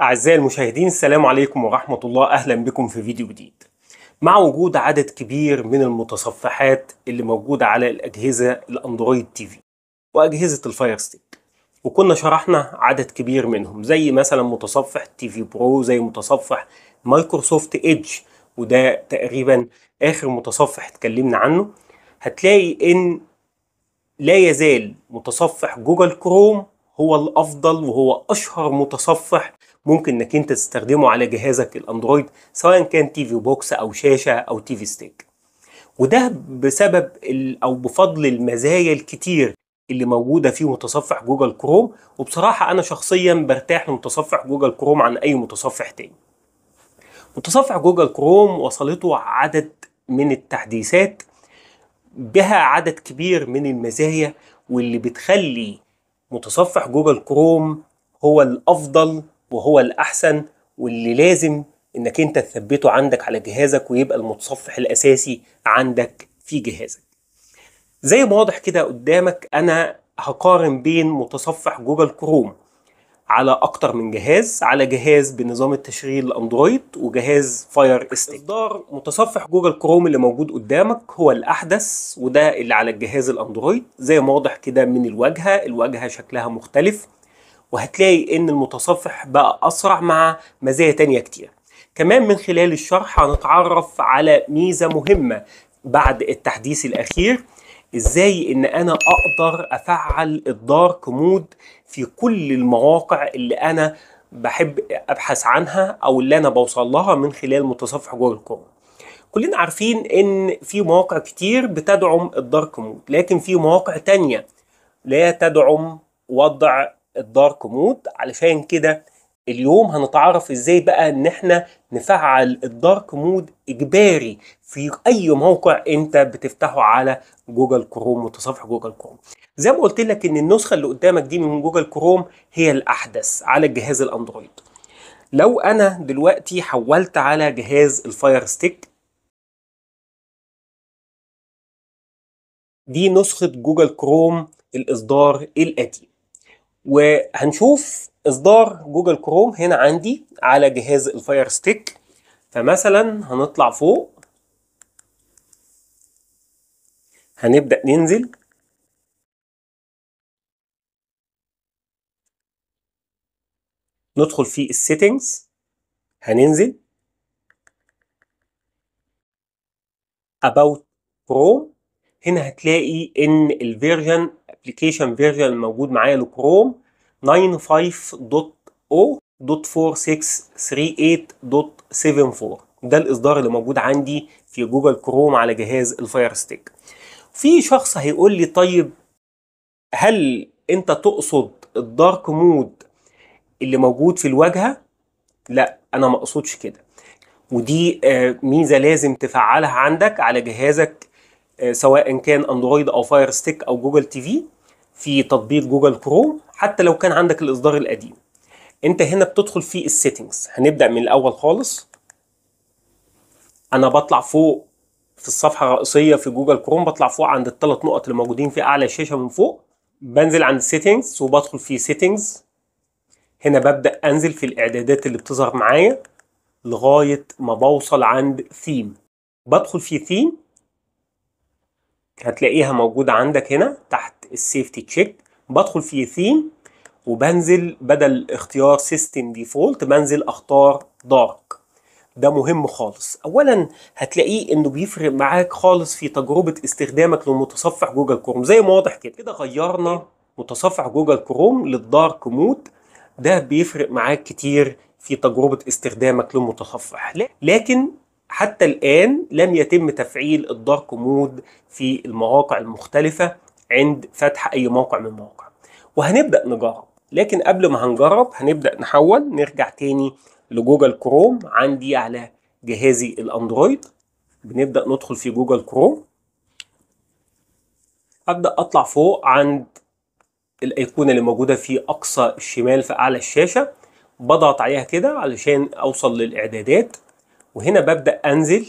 أعزائي المشاهدين السلام عليكم ورحمة الله أهلا بكم في فيديو جديد مع وجود عدد كبير من المتصفحات اللي موجودة على الأجهزة الأندرويد تي في وأجهزة الفاير ستيك وكنا شرحنا عدد كبير منهم زي مثلا متصفح تي في برو زي متصفح مايكروسوفت ايدج وده تقريبا آخر متصفح اتكلمنا عنه هتلاقي إن لا يزال متصفح جوجل كروم هو الأفضل وهو أشهر متصفح ممكن انك انت تستخدمه على جهازك الاندرويد سواء كان تي في بوكس او شاشه او تي في ستيك وده بسبب او بفضل المزايا الكتير اللي موجوده في متصفح جوجل كروم وبصراحه انا شخصيا برتاح لمتصفح جوجل كروم عن اي متصفح تاني متصفح جوجل كروم وصلته عدد من التحديثات بها عدد كبير من المزايا واللي بتخلي متصفح جوجل كروم هو الافضل وهو الأحسن واللي لازم إنك أنت تثبته عندك على جهازك ويبقى المتصفح الأساسي عندك في جهازك زي ما واضح كده قدامك أنا هقارن بين متصفح جوجل كروم على اكتر من جهاز على جهاز بنظام التشغيل اندرويد وجهاز فاير استيك اصدار متصفح جوجل كروم اللي موجود قدامك هو الاحدث وده اللي على الجهاز الاندرويد زي ما واضح كده من الواجهه الواجهه شكلها مختلف وهتلاقي ان المتصفح بقى اسرع مع مزايا تانية كتير كمان من خلال الشرح هنتعرف على ميزة مهمة بعد التحديث الاخير ازاي ان انا اقدر افعل الدارك مود في كل المواقع اللي انا بحب ابحث عنها او اللي انا بوصل لها من خلال متصفح جوجل كوم كلنا عارفين ان في مواقع كتير بتدعم الدارك مود لكن في مواقع تانية لا تدعم وضع الدارك مود علشان كده اليوم هنتعرف ازاي بقى ان احنا نفعل الدارك مود اجباري في اي موقع انت بتفتحه على جوجل كروم وتصفح جوجل كروم زي ما قلت لك ان النسخه اللي قدامك دي من جوجل كروم هي الاحدث على الجهاز الاندرويد لو انا دلوقتي حولت على جهاز الفاير ستيك دي نسخه جوجل كروم الاصدار القديم وهنشوف اصدار جوجل كروم هنا عندي على جهاز الفاير ستيك فمثلا هنطلع فوق هنبدأ ننزل ندخل في السيتنجز هننزل about كروم هنا هتلاقي ان الفيرجن الابلكيشن فيرجن الموجود معايا لكروم 95.0.463.8.74 ده الاصدار اللي موجود عندي في جوجل كروم على جهاز الفاير ستيك في شخص هيقول لي طيب هل انت تقصد الدارك مود اللي موجود في الواجهه لا انا ما اقصدش كده ودي آه، ميزه لازم تفعلها عندك على جهازك آه، سواء كان اندرويد او فاير ستيك او جوجل تي في في تطبيق جوجل كروم حتى لو كان عندك الاصدار القديم انت هنا بتدخل في السيتنجز هنبدا من الاول خالص انا بطلع فوق في الصفحه الرئيسيه في جوجل كروم بطلع فوق عند الثلاث نقط اللي موجودين في اعلى الشاشه من فوق بنزل عند سيتنجز وبدخل في سيتنجز هنا ببدا انزل في الاعدادات اللي بتظهر معايا لغايه ما بوصل عند ثيم بدخل في ثيم هتلاقيها موجودة عندك هنا تحت السيفتي تشيك بدخل في ثيم وبنزل بدل اختيار سيستم ديفولت بنزل اختار دارك ده مهم خالص اولا هتلاقيه انه بيفرق معاك خالص في تجربه استخدامك لمتصفح جوجل كروم زي ما واضح كده كده غيرنا متصفح جوجل كروم للدارك مود ده بيفرق معاك كتير في تجربه استخدامك للمتصفح لكن حتى الآن لم يتم تفعيل الدارك مود في المواقع المختلفة عند فتح أي موقع من المواقع وهنبدأ نجرب لكن قبل ما هنجرب هنبدأ نحول نرجع تاني لجوجل كروم عندي على جهازي الأندرويد بنبدأ ندخل في جوجل كروم أبدأ أطلع فوق عند الأيقونة اللي موجودة في أقصى الشمال في أعلى الشاشة بضغط عليها كده علشان أوصل للإعدادات وهنا ببدأ أنزل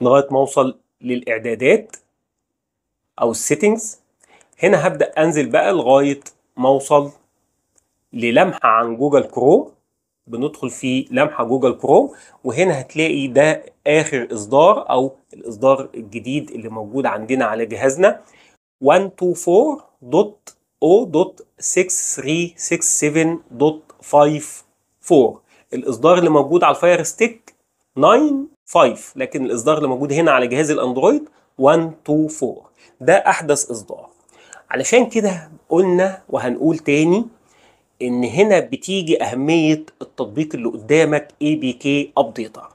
لغاية ما أوصل للإعدادات أو السيتنجز هنا هبدأ أنزل بقى لغاية ما أوصل للمحة عن جوجل كروم بندخل في لمحة جوجل كروم وهنا هتلاقي ده آخر إصدار أو الإصدار الجديد اللي موجود عندنا على جهازنا 124.0.6367.54 الاصدار اللي موجود على الفاير ستيك 9 5 لكن الاصدار اللي موجود هنا على جهاز الاندرويد 1.2.4 ده احدث اصدار علشان كده قلنا وهنقول تاني ان هنا بتيجي اهميه التطبيق اللي قدامك اي بي كي ابديتر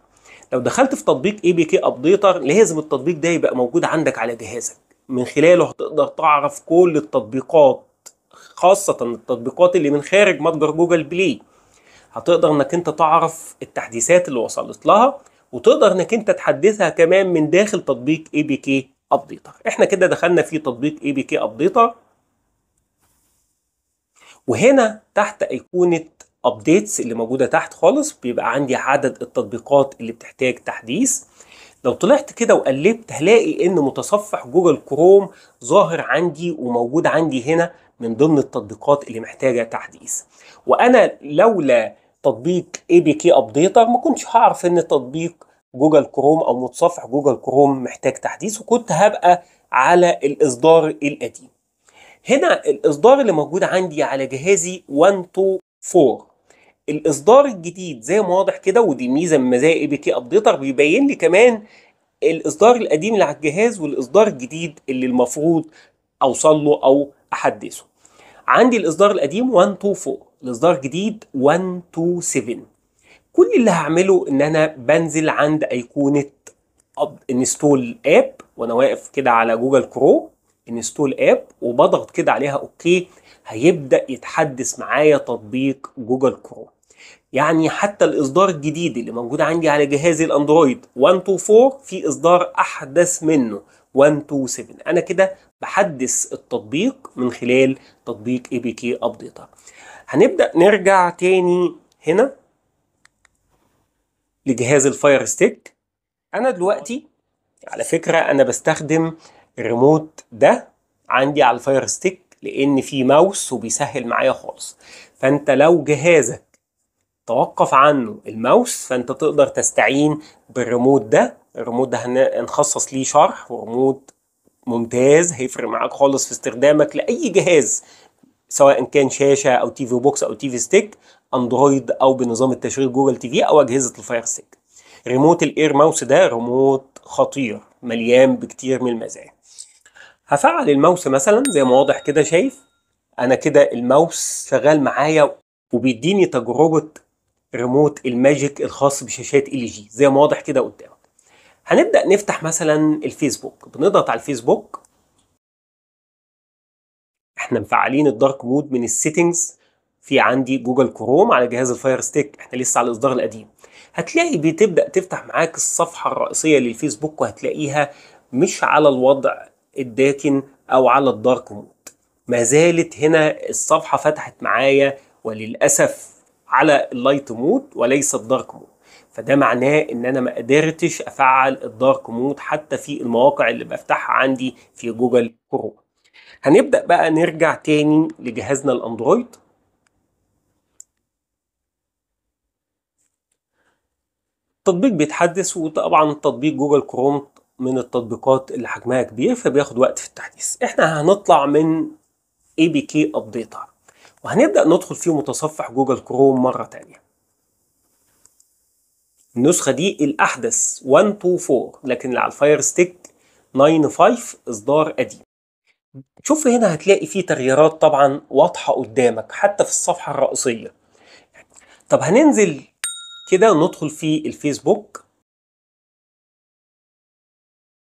لو دخلت في تطبيق اي بي كي ابديتر لازم التطبيق ده يبقى موجود عندك على جهازك من خلاله هتقدر تعرف كل التطبيقات خاصه التطبيقات اللي من خارج متجر جوجل بلاي هتقدر انك انت تعرف التحديثات اللي وصلت لها وتقدر انك انت تحدثها كمان من داخل تطبيق اي بي كي ابديتر احنا كده دخلنا في تطبيق اي بي كي ابديتر وهنا تحت ايقونه ابديتس اللي موجوده تحت خالص بيبقى عندي عدد التطبيقات اللي بتحتاج تحديث لو طلعت كده وقلبت هلاقي ان متصفح جوجل كروم ظاهر عندي وموجود عندي هنا من ضمن التطبيقات اللي محتاجه تحديث وانا لولا تطبيق اي بي كي ابديتر ما كنتش هعرف ان تطبيق جوجل كروم او متصفح جوجل كروم محتاج تحديث وكنت هبقى على الاصدار القديم هنا الاصدار اللي موجود عندي على جهازي 124 الاصدار الجديد زي ما واضح كده ودي ميزه من مزايا اي بي كي ابديتر بيبين لي كمان الاصدار القديم اللي على الجهاز والاصدار الجديد اللي المفروض اوصل له او احدثه عندي الاصدار القديم 124 الاصدار الجديد 127 كل اللي هعمله ان انا بنزل عند ايقونه انستول اب وانا واقف كده على جوجل كرو انستول اب وبضغط كده عليها اوكي هيبدا يتحدث معايا تطبيق جوجل كرو يعني حتى الاصدار الجديد اللي موجود عندي على جهازي الاندرويد 124 في اصدار احدث منه 127 انا كده بحدث التطبيق من خلال تطبيق اي بي كي ابديتر هنبدا نرجع تاني هنا لجهاز الفاير ستيك انا دلوقتي على فكره انا بستخدم الريموت ده عندي على الفاير ستيك لان في ماوس وبيسهل معايا خالص فانت لو جهازك توقف عنه الماوس فانت تقدر تستعين بالريموت ده الريموت ده هنخصص ليه شرح وريموت ممتاز هيفرق معاك خالص في استخدامك لاي جهاز سواء كان شاشه او تي في بوكس او تي في ستيك اندرويد او بنظام التشغيل جوجل تي في او اجهزه الفاير ستيك ريموت الاير ماوس ده ريموت خطير مليان بكتير من المزايا هفعل الماوس مثلا زي ما واضح كده شايف انا كده الماوس شغال معايا وبيديني تجربه ريموت الماجيك الخاص بشاشات ال جي زي ما واضح كده قدام هنبدأ نفتح مثلا الفيسبوك بنضغط على الفيسبوك احنا مفعلين الدارك مود من السيتنجز في عندي جوجل كروم على جهاز الفاير ستيك احنا لسه على الاصدار القديم هتلاقي بتبدا تفتح معاك الصفحه الرئيسيه للفيسبوك وهتلاقيها مش على الوضع الداكن او على الدارك مود ما زالت هنا الصفحه فتحت معايا وللاسف على اللايت مود وليس الدارك مود فده معناه ان انا ما قدرتش افعل الدارك مود حتى في المواقع اللي بفتحها عندي في جوجل كروم هنبدأ بقى نرجع تاني لجهازنا الاندرويد التطبيق بيتحدث وطبعا تطبيق جوجل كروم من التطبيقات اللي حجمها كبير فبياخد وقت في التحديث احنا هنطلع من اي بي كي ابديتر وهنبدأ ندخل في متصفح جوجل كروم مرة تانية النسخة دي الأحدث 124 لكن اللي على الفاير ستيك 95 إصدار قديم شوف هنا هتلاقي فيه تغييرات طبعا واضحة قدامك حتى في الصفحة الرئيسية طب هننزل كده ندخل في الفيسبوك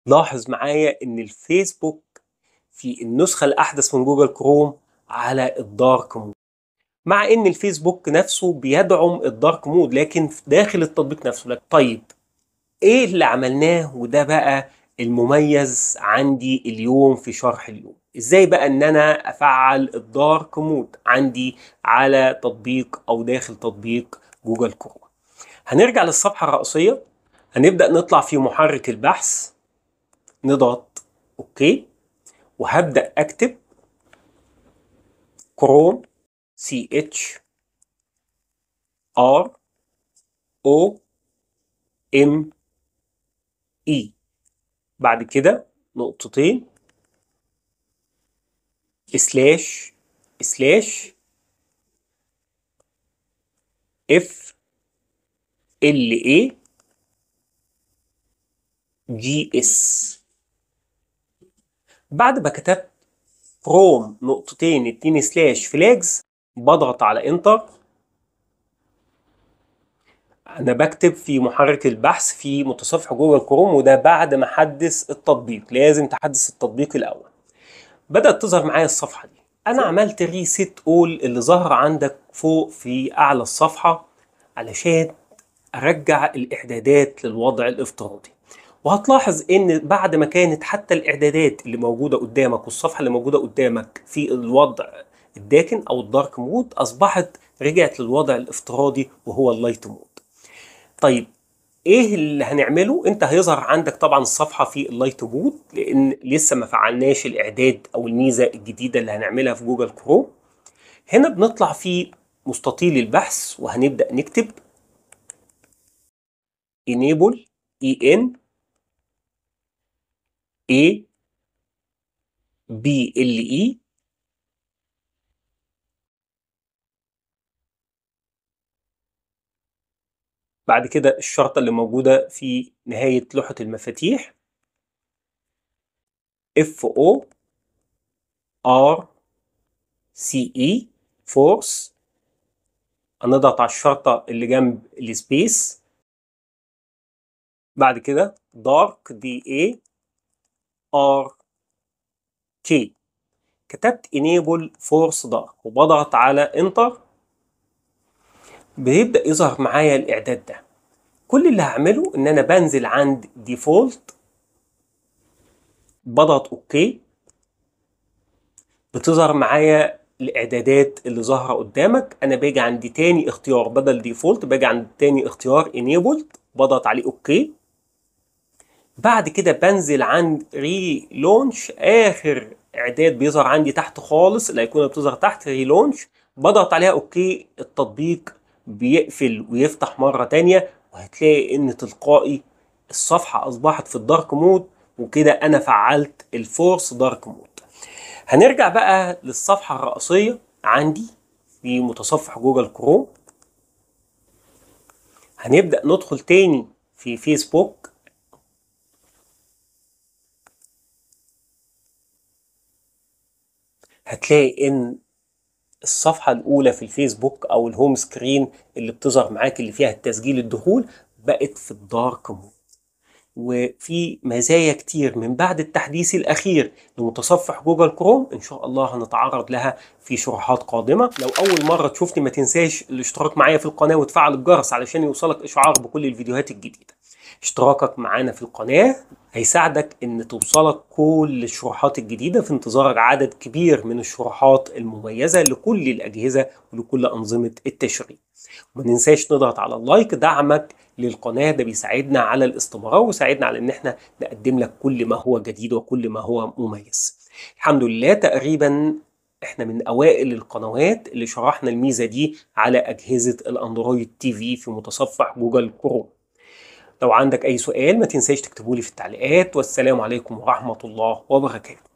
لاحظ معايا ان الفيسبوك في النسخة الأحدث من جوجل كروم على الدارك مود مع ان الفيسبوك نفسه بيدعم الدارك مود لكن داخل التطبيق نفسه لك طيب ايه اللي عملناه وده بقى المميز عندي اليوم في شرح اليوم ازاي بقى ان انا افعل الدارك مود عندي على تطبيق او داخل تطبيق جوجل كروم هنرجع للصفحه الرئيسيه هنبدا نطلع في محرك البحث نضغط اوكي وهبدا اكتب كروم سي اتش ار او ام اي بعد كده نقطتين سلاش سلاش اف ال اي جي اس بعد ما كتبت from نقطتين اتنين سلاش فلاجز بضغط على انتر انا بكتب في محرك البحث في متصفح جوجل كروم وده بعد ما حدث التطبيق لازم تحدث التطبيق الاول بدات تظهر معايا الصفحه دي انا عملت ريسيت اول اللي ظهر عندك فوق في اعلى الصفحه علشان ارجع الاعدادات للوضع الافتراضي وهتلاحظ ان بعد ما كانت حتى الاعدادات اللي موجوده قدامك والصفحه اللي موجوده قدامك في الوضع الداكن او الدارك مود اصبحت رجعت للوضع الافتراضي وهو اللايت مود طيب ايه اللي هنعمله انت هيظهر عندك طبعا الصفحه في اللايت مود لان لسه ما فعلناش الاعداد او الميزه الجديده اللي هنعملها في جوجل كروم هنا بنطلع في مستطيل البحث وهنبدا نكتب enable e n a b l e بعد كده الشرطة اللي موجودة في نهاية لوحة المفاتيح F O R C E فورس هنضغط على الشرطة اللي جنب السبيس بعد كده دارك دي اي ار كي كتبت enable force دارك وبضغط على انتر بيبدأ يظهر معايا الإعداد ده كل اللي هعمله إن أنا بنزل عند ديفولت بضغط أوكي بتظهر معايا الإعدادات اللي ظاهرة قدامك أنا باجي عند تاني اختيار بدل ديفولت باجي عند تاني اختيار انيبلد بضغط عليه أوكي بعد كده بنزل عند ري لونش آخر إعداد بيظهر عندي تحت خالص الأيقونة بتظهر تحت ري لونش بضغط عليها اوكي التطبيق بيقفل ويفتح مرة تانية وهتلاقي ان تلقائي الصفحة اصبحت في الدارك مود وكده انا فعلت الفورس دارك مود هنرجع بقى للصفحة الرئيسية عندي في متصفح جوجل كروم هنبدأ ندخل تاني في فيسبوك هتلاقي ان الصفحه الاولى في الفيسبوك او الهوم سكرين اللي بتظهر معاك اللي فيها التسجيل الدخول بقت في الدارك مود وفي مزايا كتير من بعد التحديث الأخير لمتصفح جوجل كروم إن شاء الله هنتعرض لها في شروحات قادمة لو أول مرة تشوفني ما تنساش الاشتراك معايا في القناة وتفعل الجرس علشان يوصلك إشعار بكل الفيديوهات الجديدة اشتراكك معانا في القناة هيساعدك ان توصلك كل الشروحات الجديدة في انتظارك عدد كبير من الشروحات المميزة لكل الأجهزة ولكل أنظمة التشغيل وما ننساش نضغط على اللايك دعمك للقناة ده بيساعدنا على الاستمرار ويساعدنا على ان احنا نقدم لك كل ما هو جديد وكل ما هو مميز الحمد لله تقريبا احنا من اوائل القنوات اللي شرحنا الميزه دي على اجهزه الاندرويد تي في في متصفح جوجل كروم لو عندك أي سؤال ما تنساش تكتبولي في التعليقات والسلام عليكم ورحمة الله وبركاته